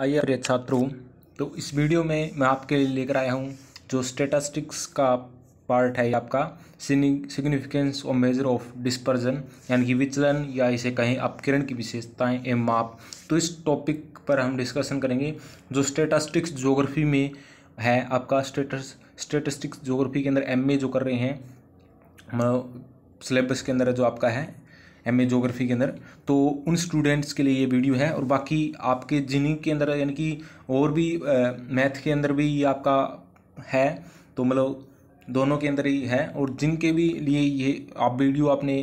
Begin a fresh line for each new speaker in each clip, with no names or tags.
आइए प्रिय छात्रों तो इस वीडियो में मैं आपके लिए लेकर आया हूँ जो स्टेटस्टिक्स का पार्ट है आपका सिग्निफिकेंस और मेजर ऑफ डिस्पर्जन यानी कि विचलन या इसे कहें अपकिरण की विशेषताएं एम माप तो इस टॉपिक पर हम डिस्कशन करेंगे जो स्टेटस्टिक्स जोग्राफी में है आपका स्टेटस स्टेटस्टिक्स जोग्राफी के अंदर एम जो कर रहे हैं सिलेबस के अंदर जो आपका है एम ए जोग्राफ़ी के अंदर तो उन स्टूडेंट्स के लिए ये वीडियो है और बाकी आपके जिन्हें के अंदर यानी कि और भी मैथ के अंदर भी ये आपका है तो मतलब दोनों के अंदर ही है और जिनके भी लिए ये आप वीडियो आपने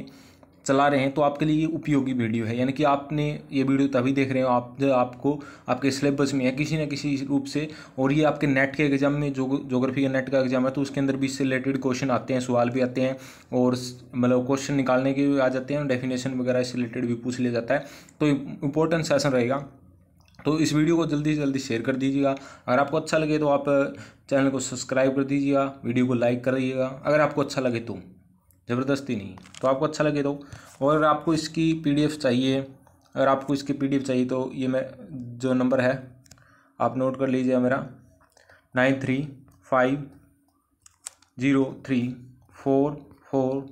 चला रहे हैं तो आपके लिए ये उपयोगी वीडियो है यानी कि आपने ये वीडियो तभी देख रहे हो आप आपको आपके सिलेबस में या किसी न किसी रूप से और ये आपके नेट के एग्जाम में जो जोग्राफी का नेट का एग्जाम है तो उसके अंदर भी इससे रिलेटेड क्वेश्चन आते हैं सवाल भी आते हैं और मतलब क्वेश्चन निकालने के भी आ जाते हैं डेफिनेशन वगैरह इससे रिलेटेड भी पूछ लिया जाता है तो इंपॉर्टेंट सेशन रहेगा तो इस वीडियो को जल्दी से जल्दी शेयर कर दीजिएगा अगर आपको अच्छा लगे तो आप चैनल को सब्सक्राइब कर दीजिएगा वीडियो को लाइक कर दीजिएगा अगर आपको अच्छा लगे तो ज़बरदस्ती नहीं तो आपको अच्छा लगे तो और आपको इसकी पी चाहिए अगर आपको इसकी पी चाहिए तो ये मैं जो नंबर है आप नोट कर लीजिए मेरा nine three five zero three four four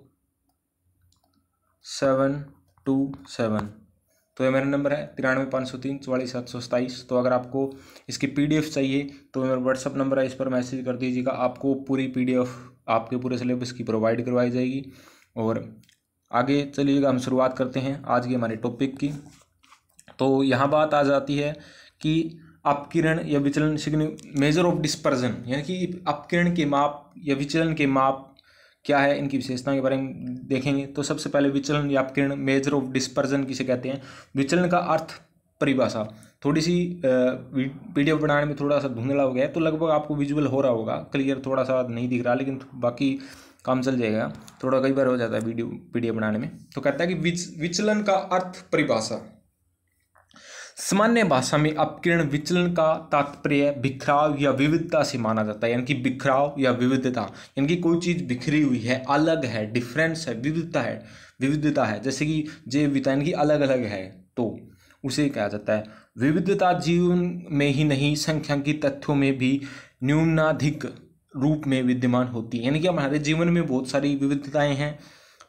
seven two seven तो ये मेरा नंबर है तिरानवे पाँच सौ तीन चौवालीस सात सौ सताईस तो अगर आपको इसकी पीडीएफ चाहिए तो मेरा व्हाट्सअप नंबर है इस पर मैसेज कर दीजिएगा आपको पूरी पीडीएफ आपके पूरे सिलेबस की प्रोवाइड करवाई जाएगी और आगे चलिएगा हम शुरुआत करते हैं आज के हमारे टॉपिक की तो यहाँ बात आ जाती है कि अपकिरण या विचलन सिग्नि मेजर ऑफ डिस्पर्जन यानी कि अपकिरण के माप या विचलन के माप क्या है इनकी विशेषताओं के बारे में देखेंगे तो सबसे पहले विचलन या किरण मेजर ऑफ डिस्पर्जन किसे कहते हैं विचलन का अर्थ परिभाषा थोड़ी सी वीडियो बनाने में थोड़ा सा धुंधला हो गया है तो लगभग आपको विजुअल हो रहा होगा क्लियर थोड़ा सा नहीं दिख रहा लेकिन बाकी काम चल जाएगा थोड़ा कई बार हो जाता है वीडियो वीडियो बनाने में तो कहता है कि विच विचलन का अर्थ परिभाषा सामान्य भाषा में अपकिरण विचलन का तात्पर्य बिखराव या विविधता से माना जाता है यानी कि बिखराव या विविधता यानी कि कोई चीज़ बिखरी हुई है अलग है डिफरेंस है विविधता है विविधता है जैसे कि जैव विता यानी कि अलग अलग है तो उसे कहा जाता है विविधता जीवन में ही नहीं संख्यांकी तथ्यों में भी न्यूनाधिक रूप में विद्यमान होती है यानी कि हमारे जीवन में बहुत सारी विविधताएँ हैं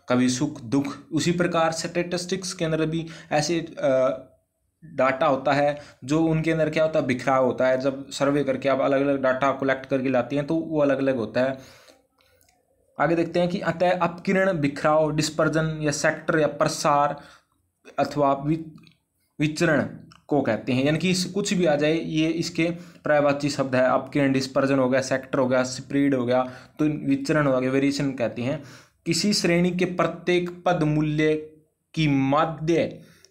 कभी सुख दुख उसी प्रकार स्टेटिस्टिक्स के अंदर भी ऐसे आ, डाटा होता है जो उनके अंदर क्या होता है बिखराव होता है जब सर्वे करके आप अलग अलग डाटा कलेक्ट करके लाती हैं तो वो अलग अलग होता है आगे देखते हैं कि अतः अपकिरण बिखराव डिस्पर्जन या सेक्टर या प्रसार अथवा विचरण को कहते हैं यानी कि कुछ भी आ जाए ये इसके प्रायवाची शब्द है अपकिरण डिस्पर्जन हो गया सेक्टर हो गया स्प्रीड हो गया तो विचरण हो गया वेरिएशन कहते हैं किसी श्रेणी के प्रत्येक पद मूल्य की माध्य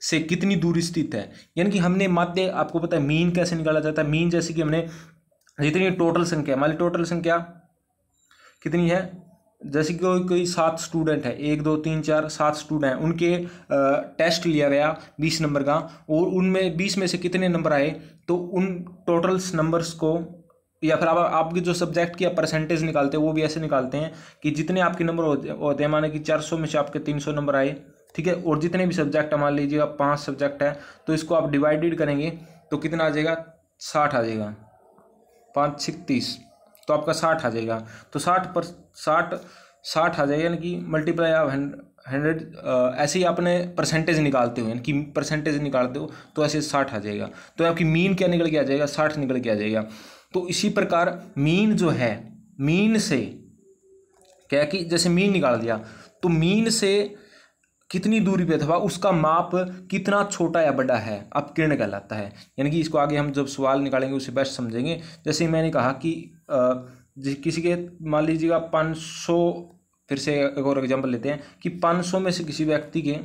से कितनी दूर स्थित है यानी कि हमने माध्य आपको पता है मीन कैसे निकाला जाता है मीन जैसे कि हमने जितनी टोटल संख्या हमारी टोटल संख्या कितनी है जैसे कि कोई कोई सात स्टूडेंट है एक दो तीन चार सात स्टूडेंट हैं उनके टेस्ट लिया गया बीस नंबर का और उनमें बीस में से कितने नंबर आए तो उन टोटल्स नंबर्स को या फिर आप आपके जो सब्जेक्ट की आप परसेंटेज निकालते हैं वो भी ऐसे निकालते हैं कि जितने आपके नंबर होते हैं माना कि चार सौ में से आपके तीन सौ नंबर आए ठीक है और जितने भी सब्जेक्ट मान लीजिएगा पाँच सब्जेक्ट है तो इसको आप डिवाइडेड करेंगे तो कितना आ जाएगा साठ आ जाएगा पाँच छत्तीस तो आपका साठ आ जाएगा तो साठ पर साठ साठ आ जाएगा यानी कि मल्टीप्लाई आप हंड्रेड ऐसे ही आपने परसेंटेज निकालते हो यानी कि परसेंटेज निकालते हो तो ऐसे साठ आ जाएगा तो आपकी मीन क्या निकल के आ जाएगा साठ निकल के आ जाएगा तो इसी प्रकार मीन जो है मीन से क्या कि जैसे मीन निकाल दिया तो मीन से कितनी दूरी पे अथवा उसका माप कितना छोटा या बड़ा है अब किरण कहलाता है यानी कि इसको आगे हम जब सवाल निकालेंगे उसे बेस्ट समझेंगे जैसे मैंने कहा कि किसी के मान लीजिएगा पाँच सौ फिर से एक और एग्जाम्पल लेते हैं कि पाँच सौ में से किसी व्यक्ति के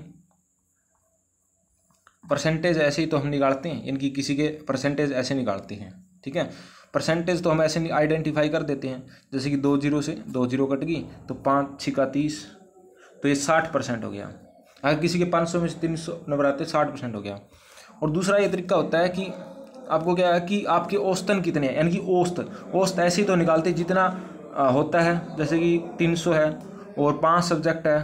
परसेंटेज ऐसे ही तो हम निकालते हैं यानी कि किसी के परसेंटेज ऐसे निकालते हैं ठीक है परसेंटेज तो हम ऐसे आइडेंटिफाई कर देते हैं जैसे कि दो जीरो से दो जीरो कट गई तो पाँच छिका तीस तो ये साठ परसेंट हो गया अगर किसी के पाँच सौ में से तीन सौ आते साठ परसेंट हो गया और दूसरा ये तरीका होता है कि आपको क्या है कि आपके औस्तन कितने हैं यानी कि औस्त औस्त ऐसे ही तो निकालते जितना होता है जैसे कि तीन सौ है और पाँच सब्जेक्ट है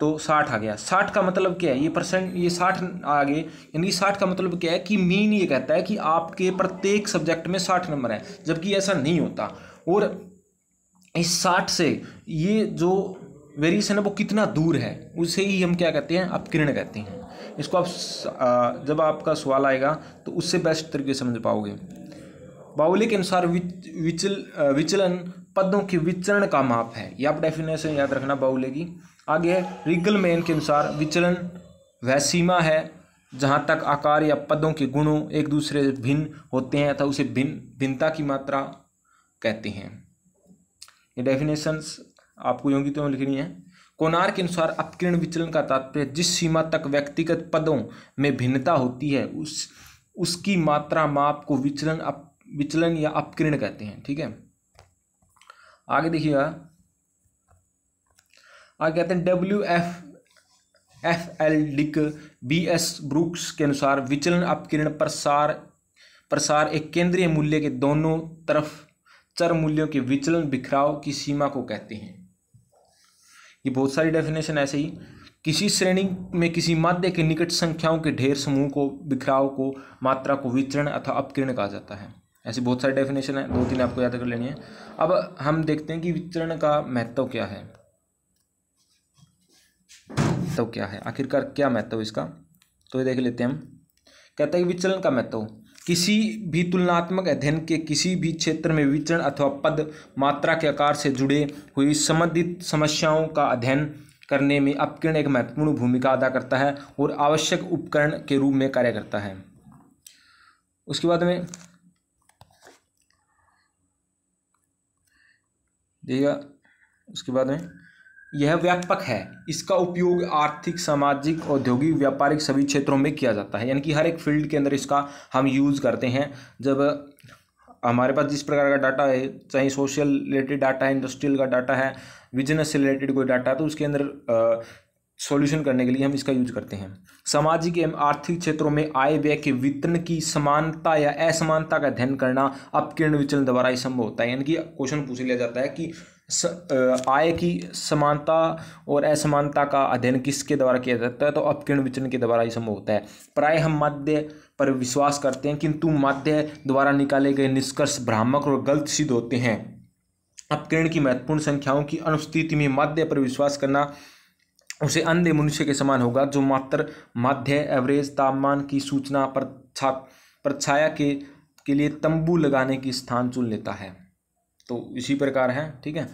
तो साठ आ गया साठ का मतलब क्या है ये परसेंट ये साठ आ गए यानी कि साठ का मतलब क्या है कि मीन ये कहता है कि आपके प्रत्येक सब्जेक्ट में साठ नंबर है जबकि ऐसा नहीं होता और इस साठ से ये जो वेरिएशन है वो कितना दूर है उसे ही हम क्या कहते हैं आप किरण कहते हैं इसको आप जब आपका सवाल आएगा तो उससे बेस्ट तरीके समझ पाओगे बाउली के अनुसार विच, विचल विचलन पदों के विचरण का माप है यह आप डेफिनेशन याद रखना बाउले की आगे है रिगल मैन के अनुसार विचलन वह सीमा है जहाँ तक आकार या पदों के गुणों एक दूसरे से भिन्न होते हैं अथा उसे भिन्न भिन्नता की मात्रा कहते हैं ये डेफिनेशंस आपको योगी तो लिखनी है कोनार के अनुसार अपकिरण विचलन का तात्पर्य जिस सीमा तक व्यक्तिगत पदों में भिन्नता होती है उस उसकी मात्रा माप को विचलन अप विचलन या अपकिरण कहते हैं ठीक है आगे देखिएगा आगे कहते हैं W F F L Dick B S Brooks के अनुसार विचलन अपकिरण प्रसार प्रसार एक केंद्रीय मूल्य के दोनों तरफ चर मूल्यों के विचलन बिखराव की सीमा को कहते हैं ये बहुत सारी डेफिनेशन ऐसे ही किसी श्रेणी में किसी माध्य के निकट संख्याओं के ढेर समूह को बिखराव को मात्रा को वितरण अथवा अपकिरण कहा जाता है ऐसी बहुत सारी डेफिनेशन है दो तीन आपको याद कर लेनी है अब हम देखते हैं कि वितरण का महत्व क्या है महत्व क्या है आखिरकार क्या महत्व इसका तो ये देख लेते हैं हम कहते हैं कि विचलन का महत्व किसी भी तुलनात्मक अध्ययन के किसी भी क्षेत्र में विचरण अथवा पद मात्रा के आकार से जुड़े हुई संबंधित समस्याओं का अध्ययन करने में अपकिरण एक महत्वपूर्ण भूमिका अदा करता है और आवश्यक उपकरण के रूप में कार्य करता है उसके बाद में देखिएगा उसके बाद में यह व्यापक है इसका उपयोग आर्थिक सामाजिक औद्योगिक व्यापारिक सभी क्षेत्रों में किया जाता है यानी कि हर एक फील्ड के अंदर इसका हम यूज़ करते हैं जब हमारे पास जिस प्रकार का डाटा है चाहे सोशल रिलेटेड डाटा है इंडस्ट्रियल का डाटा है बिजनेस से रिलेटेड कोई डाटा है तो उसके अंदर सॉल्यूशन करने के लिए हम इसका यूज करते हैं सामाजिक एवं आर्थिक क्षेत्रों में आय व्यय के वितरण की समानता या असमानता का अध्ययन करना अपकिरण विचलन द्वारा ही संभव होता है यानी कि क्वेश्चन पूछ लिया जाता है कि स, आय की समानता और असमानता का अध्ययन किसके द्वारा किया जाता है तो अपकिर्ण विचरण के द्वारा ही संभव होता है प्राय हम मध्य पर विश्वास करते हैं किंतु मध्य द्वारा निकाले गए निष्कर्ष भ्रामक और गलत सिद्ध होते हैं अपकिरण की महत्वपूर्ण संख्याओं की अनुपस्थिति में माध्य पर विश्वास करना उसे अंधे मनुष्य के समान होगा जो मात्र माध्य एवरेज तापमान की सूचना पर छा प्रछाया के के लिए तंबू लगाने की स्थान चुन लेता है तो इसी प्रकार है ठीक है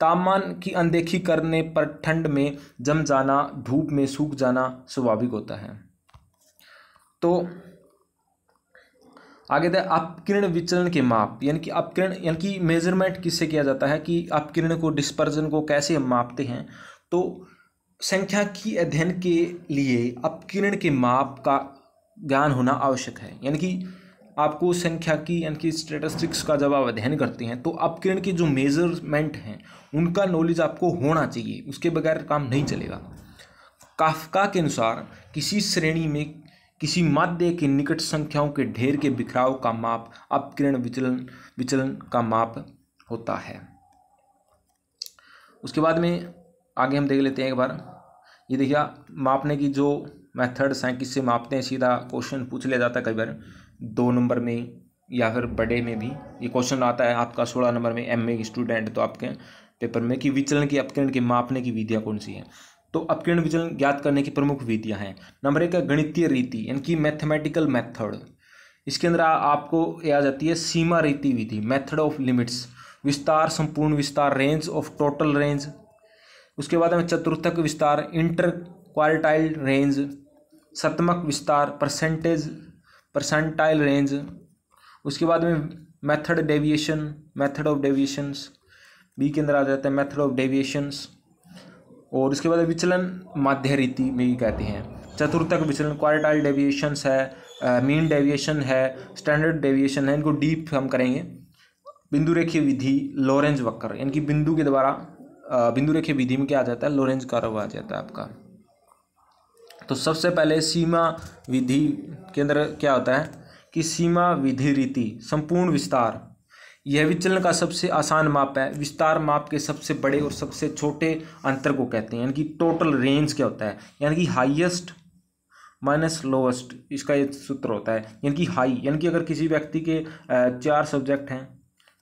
तापमान की अनदेखी करने पर ठंड में जम जाना धूप में सूख जाना स्वाभाविक होता है तो आगे दे अपकिरण विचलन के माप यानी कि अपकिरण यानी कि मेजरमेंट किससे किया जाता है कि अपकिरण को डिस्पर्जन को कैसे हम मापते हैं तो संख्या की अध्ययन के लिए अपकिरण के माप का ज्ञान होना आवश्यक है यानी कि आपको संख्याकी यानी कि स्टेटस्टिक्स का जब आप अध्ययन करते हैं तो अपकिरण के जो मेजरमेंट हैं उनका नॉलेज आपको होना चाहिए उसके बगैर काम नहीं चलेगा काफका के अनुसार किसी श्रेणी में किसी माध्य के निकट संख्याओं के ढेर के बिखराव का माप अपकिरण विचलन विचलन का माप होता है उसके बाद में आगे हम देख लेते हैं एक बार ये देखिए मापने की जो मेथड्स हैं किससे मापते हैं सीधा क्वेश्चन पूछ लिया जाता है कई बार दो नंबर में या फिर बड़े में भी ये क्वेश्चन आता है आपका सोलह नंबर में एम ए स्टूडेंट तो आपके पेपर में कि विचलन की अपकिरण के मापने की विधियाँ कौन सी हैं तो अपकिरण विचलन ज्ञात करने की प्रमुख विधियाँ हैं नंबर एक है गणितीय रीति यानी कि मैथमेटिकल मैथड इसके अंदर आपको यह आ जाती है सीमा रीति विधि मैथड ऑफ लिमिट्स विस्तार संपूर्ण विस्तार रेंज ऑफ टोटल रेंज उसके बाद हमें चतुर्थक विस्तार इंटर क्वालिटाइल रेंज सतमक विस्तार परसेंटेज परसेंटाइल रेंज उसके बाद में method deviation method of deviations B के अंदर आ जाता है मेथड ऑफ डेविएशंस और उसके बाद विचलन माध्य रीति में भी कहते हैं चतुर्थक विचलन क्वार्टाइल डेविएशंस है मीन डेविएशन है स्टैंडर्ड डेविएशन है इनको डीप हम करेंगे बिंदु रेखीय विधि लॉरेंज वक्र यानी कि बिंदु के द्वारा बिंदु रेखीय विधि में क्या आ जाता है लॉरेंज कर्व आ जाता है आपका तो सबसे पहले सीमा विधि के अंदर क्या होता है कि सीमा विधि रीति संपूर्ण विस्तार यह विचलन का सबसे आसान माप है विस्तार माप के सबसे बड़े और सबसे छोटे अंतर को कहते हैं यानी कि टोटल रेंज क्या होता है यानी कि हाईएस्ट माइनस लोवेस्ट इसका ये सूत्र होता है यानी कि हाई यानी कि अगर किसी व्यक्ति के चार सब्जेक्ट हैं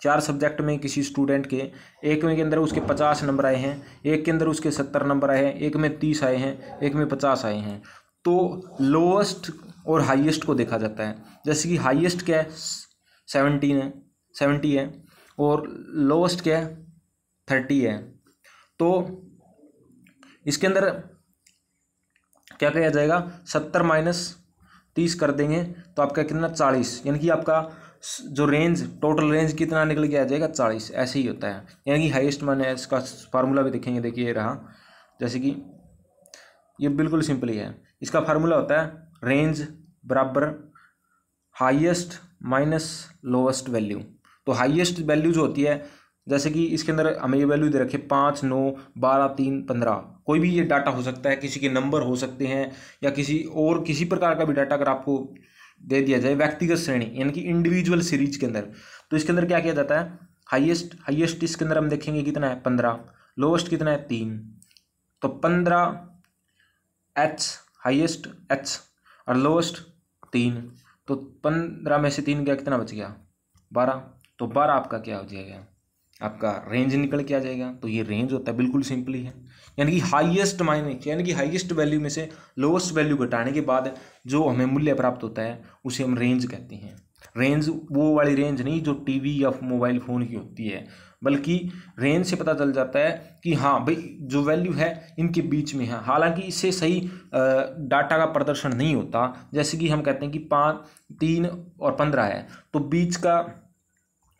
चार सब्जेक्ट में किसी स्टूडेंट के एक में के अंदर उसके पचास नंबर आए हैं एक के अंदर उसके सत्तर नंबर आए हैं एक में तीस आए हैं एक में पचास आए हैं तो लोएस्ट और हाईएस्ट को देखा जाता है जैसे कि हाईएस्ट क्या है सेवनटीन है सेवेंटी है और लोएस्ट क्या है थर्टी है तो इसके अंदर क्या किया जाएगा सत्तर माइनस तीस कर देंगे तो आपका कितना चालीस यानी कि आपका जो रेंज टोटल रेंज कितना निकल के आ जाएगा चालीस ऐसे ही होता है यानी कि हाईएस्ट मान है इसका फार्मूला भी देखेंगे देखिए रहा जैसे कि ये बिल्कुल सिंपल ही है इसका फार्मूला होता है रेंज बराबर हाईएस्ट माइनस लोवेस्ट वैल्यू तो हाईएस्ट वैल्यू जो होती है जैसे कि इसके अंदर हमें ये वैल्यू दे रखे पाँच नौ बारह तीन पंद्रह कोई भी ये डाटा हो सकता है किसी के नंबर हो सकते हैं या किसी और किसी प्रकार का भी डाटा अगर आपको दे दिया जाए व्यक्तिगत श्रेणी यानी कि इंडिविजुअल सीरीज के अंदर तो इसके अंदर क्या किया जाता है हाईएस्ट हाईएस्ट इसके अंदर हम देखेंगे कितना है पंद्रह लोएस्ट कितना है तीन तो पंद्रह एच हाईएस्ट एच और लोएस्ट तीन तो पंद्रह में से तीन क्या कितना बच गया बारह तो बारह आपका क्या हो जाएगा आपका रेंज निकल के आ जाएगा तो ये रेंज होता है बिल्कुल सिंपली है यानी कि हाईएस्ट मायने यानी कि हाईएस्ट वैल्यू में से लोवेस्ट वैल्यू घटाने के बाद जो हमें मूल्य प्राप्त होता है उसे हम रेंज कहते हैं रेंज वो वाली रेंज नहीं जो टीवी या मोबाइल फ़ोन की होती है बल्कि रेंज से पता चल जाता है कि हाँ भाई जो वैल्यू है इनके बीच में है हालांकि इससे सही डाटा का प्रदर्शन नहीं होता जैसे कि हम कहते हैं कि पाँच तीन और पंद्रह है तो बीच का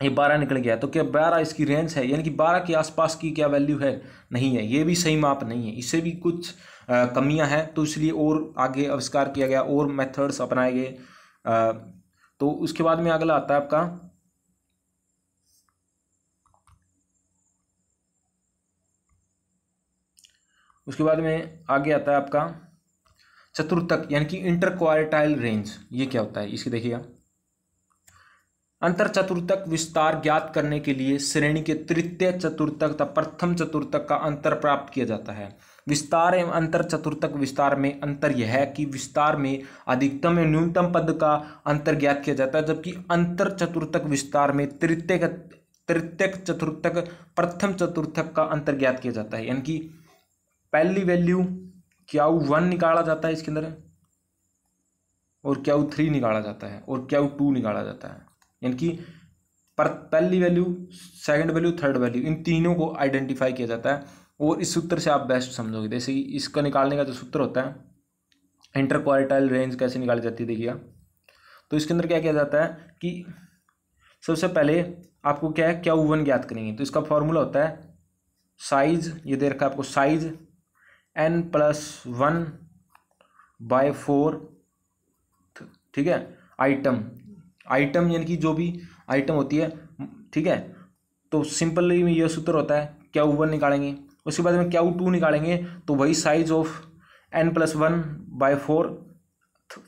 ये बारह निकल गया तो क्या बारह इसकी रेंज है यानी कि बारह के आसपास की क्या वैल्यू है नहीं है ये भी सही माप नहीं है इससे भी कुछ कमियां हैं तो इसलिए और आगे आविष्कार किया गया और मेथड्स अपनाए गए तो उसके बाद में अगला आता है आपका उसके बाद में आगे आता है आपका चतुर्थक यानी कि इंटरक्वारिटाइल रेंज ये क्या होता है इसके देखिएगा अंतर चतुर्थक विस्तार ज्ञात करने के लिए श्रेणी के तृतीय चतुर्थक तथा प्रथम चतुर्थक का अंतर प्राप्त किया जाता है विस्तार एवं अंतर चतुर्थक विस्तार में अंतर यह है कि विस्तार में अधिकतम एवं न्यूनतम पद का अंतर ज्ञात किया जाता है जबकि अंतर चतुर्थक विस्तार में तृतीय तृतीय चतुर्थक प्रथम चतुर्थक का अंतर ज्ञात किया जाता है यानी कि पहली वैल्यू क्या वन निकाला जाता है इसके अंदर और क्या थ्री निकाला जाता है और क्या टू निकाला जाता है इनकी पर पहली value second value third value इन तीनों को आइडेंटिफाई किया जाता है और इस सूत्र से आप बेस्ट समझोगे जैसे कि इसका निकालने का जो सूत्र होता है इंटर क्वार्टाइल रेंज कैसे निकाली जाती है देखिए तो इसके अंदर क्या किया जाता है कि सबसे पहले आपको क्या है क्या ओवन ज्ञात करेंगे तो इसका फॉर्मूला होता है साइज ये दे रखा है आपको size N plus one by four ठीक है आइटम आइटम यानी कि जो भी आइटम होती है ठीक है तो सिंपली में यह सूत्र होता है क्या वन निकालेंगे उसके बाद में क्या टू निकालेंगे तो वही size of N plus one by four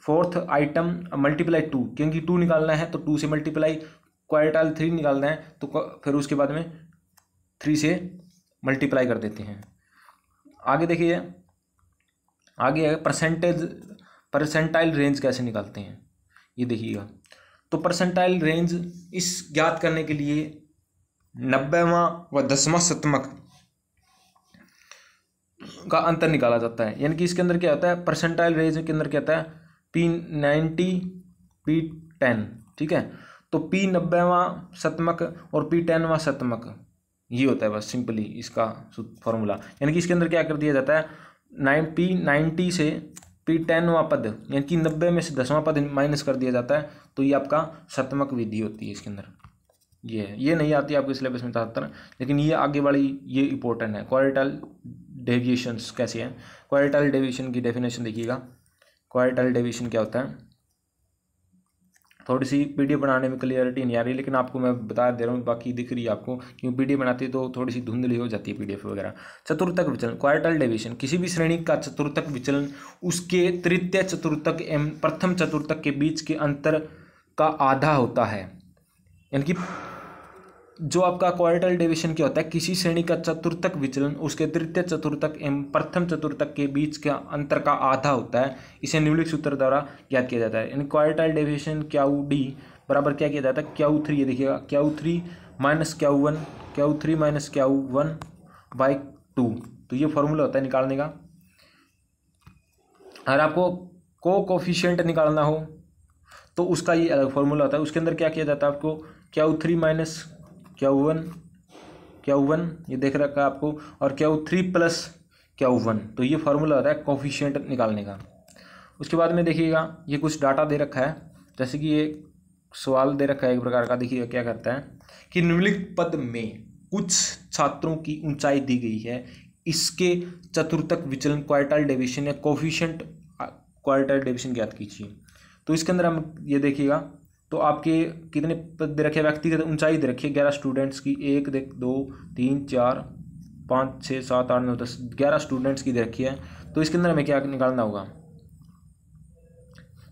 fourth item multiply two क्योंकि टू निकालना है तो टू से मल्टीप्लाई क्वार्टाइल थ्री निकालना है तो फिर उसके बाद में थ्री से मल्टीप्लाई कर देते हैं आगे देखिए आगे परसेंटेज परसेंटाइल रेंज कैसे निकालते हैं ये देखिएगा तो परसेंटाइल रेंज इस ज्ञात करने के लिए नब्बेवा व दसवा शतमक का अंतर निकाला जाता है यानी कि इसके अंदर क्या होता है परसेंटाइल रेंज के अंदर क्या होता है पी नाइन्टी पी टेन ठीक है तो पी नब्बेवा शतमक और पी टेनवा शतमक ये होता है बस सिंपली इसका फॉर्मूला यानी कि इसके अंदर क्या कर दिया जाता है नाइन पी नाइन्टी से पी टेनवा पद यानी कि नब्बे में से दसवां पद माइनस कर दिया जाता है तो ये आपका सप्तमक विधि होती है इसके अंदर ये है ये नहीं आती आपके सिलेबस में ज़्यादातर लेकिन ये आगे वाली ये इंपॉर्टेंट है क्वारिटल डेविएशन कैसे हैं क्वारिटल डेविएशन की डेफिनेशन देखिएगा क्वारिटल डेविएशन क्या होता है थोड़ी सी पीडीएफ बनाने में क्लियरिटी नहीं आ रही लेकिन आपको मैं बता दे रहा हूँ बाकी दिख रही है आपको क्योंकि पीडीएफ बनाती है तो थोड़ी सी धुंधली हो जाती है पीडीएफ वगैरह चतुर्थक विचलन क्वार्टल डिवीजन किसी भी श्रेणी का चतुर्थक विचलन उसके तृतीय चतुर्थक एवं प्रथम चतुर्थक के बीच के अंतर का आधा होता है यानी कि जो आपका क्वार्टल डिवीजन क्या होता है किसी श्रेणी का चतुर्थक विचलन उसके तृतीय चतुर्थक एवं प्रथम चतुर्थक के बीच का अंतर का आधा होता है इसे निम्नलिखित सूत्र द्वारा ज्ञात किया जाता है यानी क्वार्टल डिवीजन क्या डी बराबर क्या किया जाता है क्या थ्री ये देखिएगा क्या थ्री माइनस क्या वन क्या थ्री माइनस क्या वन बाई टू तो ये फॉर्मूला होता है निकालने का अगर आपको को कोफिशियंट निकालना हो तो उसका ये अलग फॉर्मूला होता है उसके अंदर क्या किया जाता है आपको क्या थ्री माइनस क्या वन क्या वन ये देख रखा है आपको और क्या थ्री प्लस क्या वन तो ये फार्मूला होता है कॉफिशियंट निकालने का उसके बाद में देखिएगा ये कुछ डाटा दे रखा है जैसे कि ये सवाल दे रखा है एक प्रकार का देखिएगा क्या करता है कि निम्नलिखित पद में कुछ छात्रों की ऊंचाई दी गई है इसके चतुर्थक विचलन क्वार्टल डेविशन या कोफिशियंट क्वार्टल डेविशन ज्ञात कीजिए तो इसके अंदर हम ये देखिएगा तो आपके कितने पद दे रखे व्यक्तिगत तो ऊंचाई दे रखी है ग्यारह स्टूडेंट्स की एक देख दो तीन चार पाँच छः सात आठ नौ दस ग्यारह स्टूडेंट्स की दे रखी है तो इसके अंदर हमें क्या निकालना होगा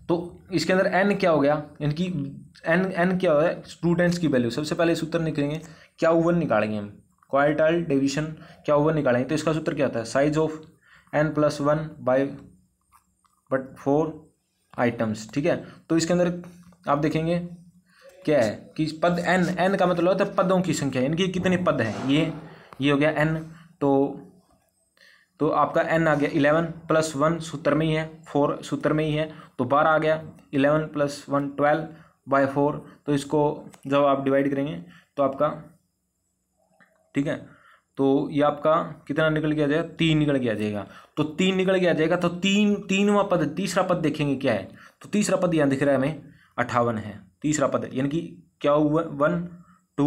तो इसके अंदर एन क्या हो गया इनकी एन एन क्या हो गया स्टूडेंट्स की वैल्यू सबसे पहले सूत्र निकलेंगे क्या ओवन निकालेंगे हम क्वाइटल डिविजन क्या ओवन निकालेंगे तो इसका सूत्र क्या होता है size of N plus one by but four items ठीक है तो इसके अंदर आप देखेंगे क्या है कि पद एन एन का मतलब होता है पदों की संख्या इनकी कितने पद हैं ये ये हो गया एन तो तो आपका एन आ गया इलेवन प्लस वन सूत्र में ही है फोर सूत्र में ही है तो बारह आ गया eleven plus one twelve by four तो इसको जब आप डिवाइड करेंगे तो आपका ठीक है तो ये आपका कितना निकल गया जाएगा तीन निकल गया जाएगा तो तीन निकल गया जाएगा तो तीन तीनवा पद तीसरा पद देखेंगे क्या है तो तीसरा पद यहाँ दिख रहा है हमें अट्ठावन है तीसरा पद यानी कि क्या हुआ वन टू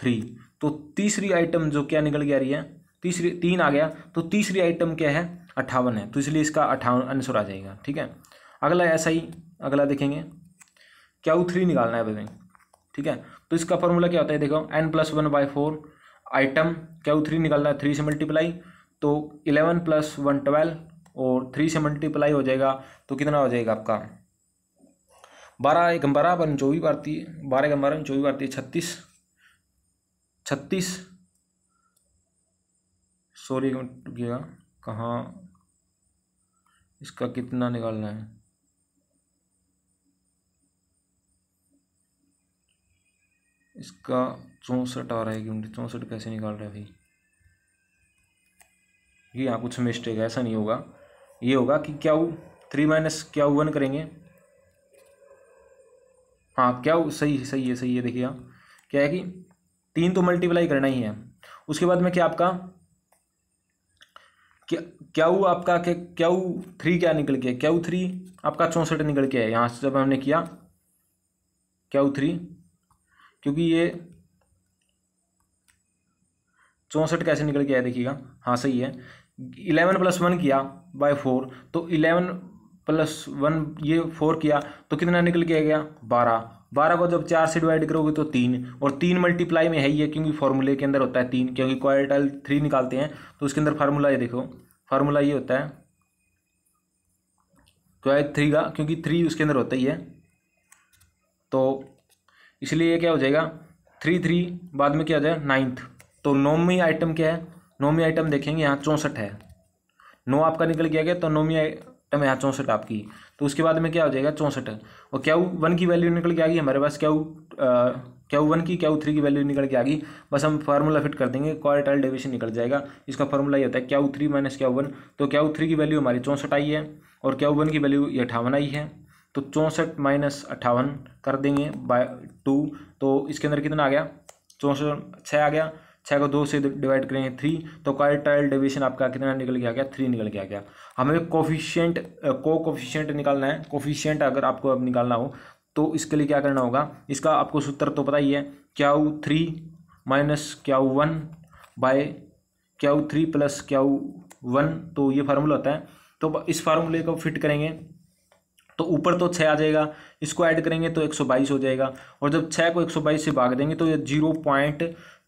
थ्री तो तीसरी आइटम जो क्या निकल के आ रही है तीसरी तीन आ गया तो तीसरी आइटम क्या है अट्ठावन है तो इसलिए इसका अट्ठावन आंसर आ जाएगा ठीक है अगला ऐसा ही अगला देखेंगे क्या वो थ्री निकालना है भाई ठीक है तो इसका फॉर्मूला क्या होता है देखो N plus one by four item क्या वो थ्री निकालना है थ्री से मल्टीप्लाई तो इलेवन प्लस वन ट्वेल्व और थ्री से मल्टीप्लाई हो जाएगा तो कितना हो जाएगा आपका बारह एक बारह बन चौबीस बारती है बारह एक बारह में चौबीस बारती है छत्तीस छत्तीस सॉरी एक मिनट कहाँ इसका कितना निकालना है इसका चौंसठ आ रहा है कि चौंसठ कैसे निकाल रहा है भाई ये यहाँ कुछ मिस्टेक है ऐसा नहीं होगा ये होगा कि क्या हो थ्री माइनस क्या वन करेंगे हाँ क्या सही सही है सही है देखिएगा क्या है कि तीन तो मल्टीप्लाई करना ही है उसके बाद में क्या आपका क्या क्या वो आपका क्या क्या थ्री क्या निकल के क्या थ्री आपका चौंसठ निकल के है यहाँ से जब हमने किया क्या थ्री क्योंकि ये चौंसठ कैसे निकल के आया देखिएगा हाँ सही है इलेवन प्लस वन किया बाय फोर तो इलेवन प्लस वन ये फोर किया तो कितना निकल के आ गया बारह बारह को जब चार से डिवाइड करोगे तो तीन और तीन मल्टीप्लाई में है है क्योंकि फार्मूले के अंदर होता है तीन क्योंकि क्वारिटाइल थ्री निकालते हैं तो उसके अंदर फार्मूला ये देखो फार्मूला ये होता है क्वाइट तो थ्री का क्योंकि थ्री उसके अंदर होता ही है तो इसलिए ये क्या हो जाएगा थ्री थ्री बाद में क्या हो जाए नाइन्थ तो नौवीं आइटम क्या है नौवीं आइटम देखेंगे यहाँ चौंसठ है नौ आपका निकल गया गया तो नौवीं तो हम यहाँ चौंसठ आपकी तो उसके बाद में क्या हो जाएगा चौंसठ और क्या वन की वैल्यू निकल के आ गई हमारे पास क्या क्या वन की क्या थ्री की वैल्यू निकल के आ गई बस हम फार्मूला फिट कर देंगे क्वारिटाइल डेविएशन निकल जाएगा इसका फार्मूला ये होता है क्या थ्री माइनस क्या वन तो क्या थ्री की वैल्यू हमारी चौंसठ आई है और क्या वन की वैल्यू ये अठावन आई है तो चौंसठ माइनस अट्ठावन कर देंगे बाय टू तो इसके अंदर कितना आ गया चौंसठ छः आ गया छः को दो से डिवाइड करेंगे थ्री तो क्वार्टाइल डिवीजन आपका कितना निकल गया क्या थ्री निकल गया क्या हमें कोफिशियंट को कोफिशियंट निकालना है कोफिशियंट अगर आपको अब निकालना हो तो इसके लिए क्या करना होगा इसका आपको सूत्र तो पता ही है क्या ऊ थ्री माइनस क्या वन बाय क्या थ्री प्लस क्या वन तो ये फार्मूला होता है तो इस फार्मूले को फिट करेंगे तो ऊपर तो छः आ जाएगा इसको ऐड करेंगे तो एक सौ बाईस हो जाएगा और जब छः को एक सौ बाईस से भाग देंगे तो ये zero point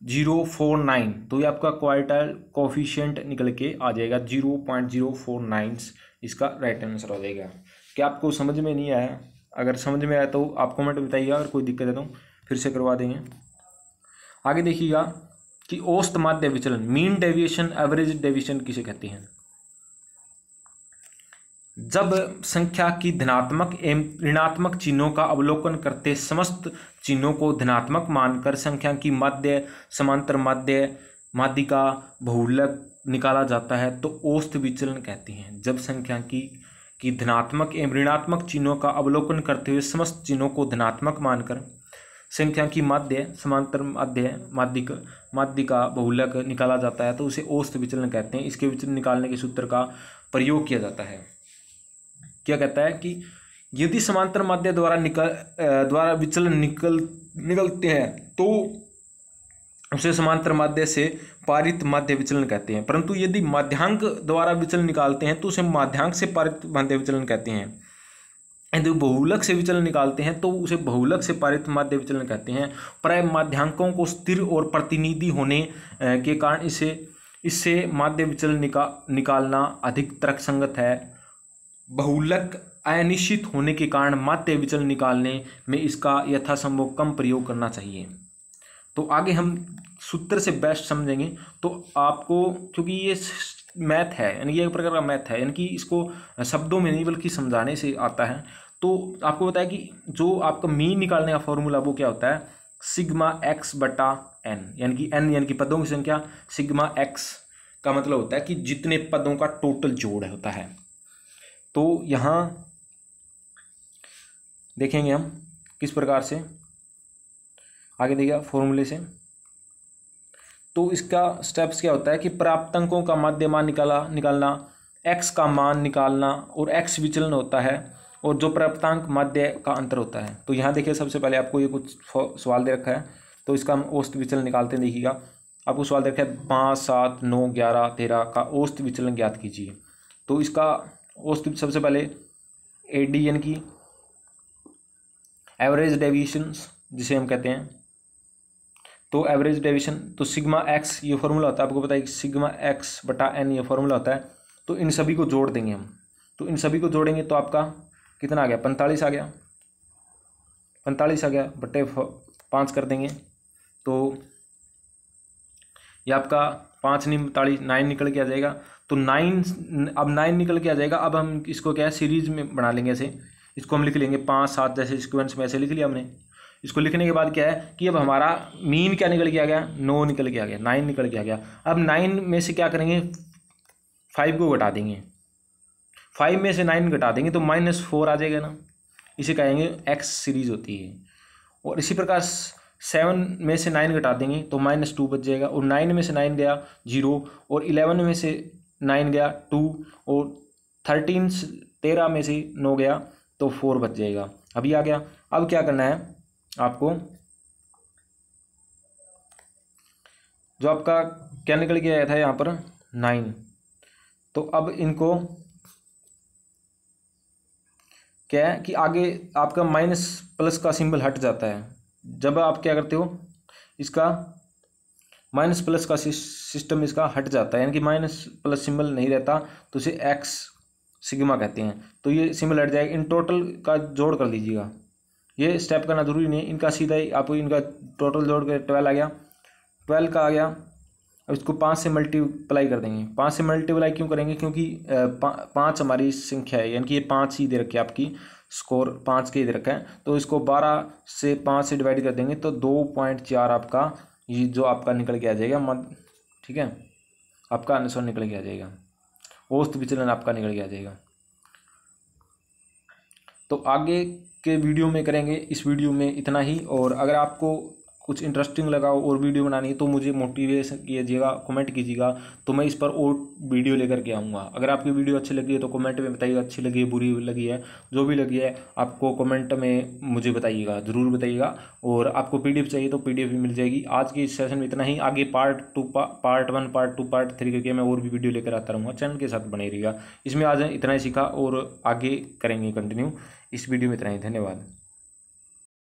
zero four nine तो ये आपका क्वार्टाइल कोफिशियंट निकल के आ जाएगा zero point zero four nine इसका राइट आंसर हो जाएगा क्या आपको समझ में नहीं आया अगर समझ में आया तो आप कमेंट बताइएगा अगर कोई दिक्कत है तो फिर से करवा देंगे आगे देखिएगा कि औस्त माध्य विचलन मीन डेविएशन एवरेज डेविएशन किसे कहते हैं जब संख्या की धनात्मक एवं ऋणात्मक चिन्हों का अवलोकन करते समस्त चिन्हों को धनात्मक मानकर संख्या की मध्य समांतर मध्य माध्यिका बहुलक निकाला जाता है तो औस्त विचलन कहते हैं जब संख्या की की धनात्मक एवं ऋणात्मक चिन्हों का अवलोकन करते हुए समस्त चिन्हों को धनात्मक मानकर संख्या की माध्य समांतर माध्य माध्यिक माध्यिका बहुलक निकाला जाता है तो उसे औस्त विचलन कहते हैं इसके विचलन निकालने के सूत्र का प्रयोग किया जाता है क्या कहता है कि यदि समांतर माध्य द्वारा निकल द्वारा विचलन निकल निकलते हैं तो उसे समांतर माध्य से पारित माध्य विचलन कहते हैं परंतु यदि माध्यांक द्वारा विचलन निकालते हैं तो उसे माध्यांक से पारित माध्य विचलन कहते हैं यदि बहुलक से विचलन निकालते हैं तो उसे बहुलक से पारित माध्य विचलन कहते हैं प्राय माध्यांकों को स्थिर और प्रतिनिधि होने के कारण इसे इससे माध्य विचलन निका निकालना अधिक तर्कसंगत है बहुलक अनिश्चित होने के कारण मात्य विचल निकालने में इसका यथासंभव कम प्रयोग करना चाहिए तो आगे हम सूत्र से बेस्ट समझेंगे तो आपको क्योंकि ये मैथ है यानी ये एक प्रकार का मैथ है यानी कि इसको शब्दों में नहीं बल्कि समझाने से आता है तो आपको बताया कि जो आपका मीन निकालने का फॉर्मूला वो क्या होता है सिग्मा एक्स बटा एन यानी कि एन यानी कि पदों की संख्या सिग्मा एक्स का मतलब होता है कि जितने पदों का टोटल जोड़ होता है तो यहाँ देखेंगे हम किस प्रकार से आगे देखिए फॉर्मूले से तो इसका स्टेप्स क्या होता है कि प्राप्तांकों का माध्यमान निकाला निकालना एक्स का मान निकालना और एक्स विचलन होता है और जो प्राप्तांक माध्य का अंतर होता है तो यहाँ देखिए सबसे पहले आपको ये कुछ सवाल दे रखा है तो इसका हम औस्त विचलन निकालते हैं देखिएगा आपको सवाल दे रखा है पाँच सात नौ ग्यारह तेरह का औस्त विचलन ज्ञात कीजिए तो इसका औसत सबसे पहले ए डी एन की एवरेज डेविएशन जिसे हम कहते हैं तो एवरेज डेविएशन तो सिग्मा एक्स ये फॉर्मूला होता है आपको पता है सिग्मा एक्स बटा एन ये फॉर्मूला होता है तो इन सभी को जोड़ देंगे हम तो इन सभी को जोड़ेंगे तो आपका कितना आ गया पैंतालीस आ गया पैंतालीस आ गया बटे पाँच कर देंगे तो ये आपका पाँच नहीं पैंतालीस नाइन निकल के आ जाएगा तो नाइन अब नाइन निकल के आ जाएगा अब हम इसको क्या है सीरीज में बना लेंगे ऐसे इसको हम लिख लेंगे पाँच सात जैसे स्क्वेंस में ऐसे लिख लिया हमने इसको लिखने के बाद क्या है कि अब हमारा मीन क्या निकल के आ गया नो निकल के आ गया नाइन निकल के आ गया अब नाइन में से क्या करेंगे फाइव को घटा देंगे फाइव में से नाइन घटा देंगे तो माइनस फोर आ जाएगा ना इसे कहेंगे एक्स सीरीज होती है और इसी प्रकार सेवन में से नाइन घटा देंगे तो माइनस टू बच जाएगा और नाइन में से नाइन गया जीरो और इलेवन में से नाइन गया टू और थर्टीन तेरह में से नौ गया तो फोर बच जाएगा अभी आ गया अब क्या करना है आपको जो आपका क्या निकल के आया था यहाँ पर नाइन तो अब इनको क्या है कि आगे आपका माइनस प्लस का सिंबल हट जाता है जब आप क्या करते हो इसका माइनस प्लस का सिस्टम इसका हट जाता है यानी कि माइनस प्लस सिंबल नहीं रहता तो इसे एक्स सिग्मा कहते हैं तो ये सिंबल हट जाएगा इन टोटल का जोड़ कर लीजिएगा ये स्टेप करना जरूरी नहीं इनका सीधा ही आपको इनका टोटल जोड़ कर ट्वेल्व आ गया ट्वेल्व का आ गया अब इसको पाँच से मल्टीप्लाई कर देंगे पाँच से मल्टीप्लाई क्यों करेंगे क्योंकि पाँच हमारी संख्या है यानी कि ये पाँच ही दे रखी है आपकी स्कोर पाँच के ही दे रखा है तो इसको बारह से पाँच से डिवाइड कर देंगे तो दो पॉइंट चार आपका ये जो आपका निकल के आ जाएगा ठीक है आपका आंसर निकल के आ जाएगा औस्त विचलन आपका निकल के आ जाएगा तो आगे के वीडियो में करेंगे इस वीडियो में इतना ही और अगर आपको कुछ इंटरेस्टिंग लगा हो और वीडियो बनानी है तो मुझे मोटिवेशन कीजिएगा कमेंट कीजिएगा तो मैं इस पर और वीडियो लेकर के आऊँगा अगर आपकी वीडियो अच्छी लगी है तो कमेंट में बताइएगा अच्छी लगी है बुरी लगी है जो भी लगी है आपको कमेंट में मुझे बताइएगा ज़रूर बताइएगा और आपको पी चाहिए तो पी भी मिल जाएगी आज के इस सेशन में इतना ही आगे पार्ट टू पा, part one part two part three करके मैं और भी वीडियो लेकर आता रहूँगा चैनल के साथ बने रहिएगा इसमें आज इतना ही सीखा और आगे करेंगे कंटिन्यू इस वीडियो में इतना ही धन्यवाद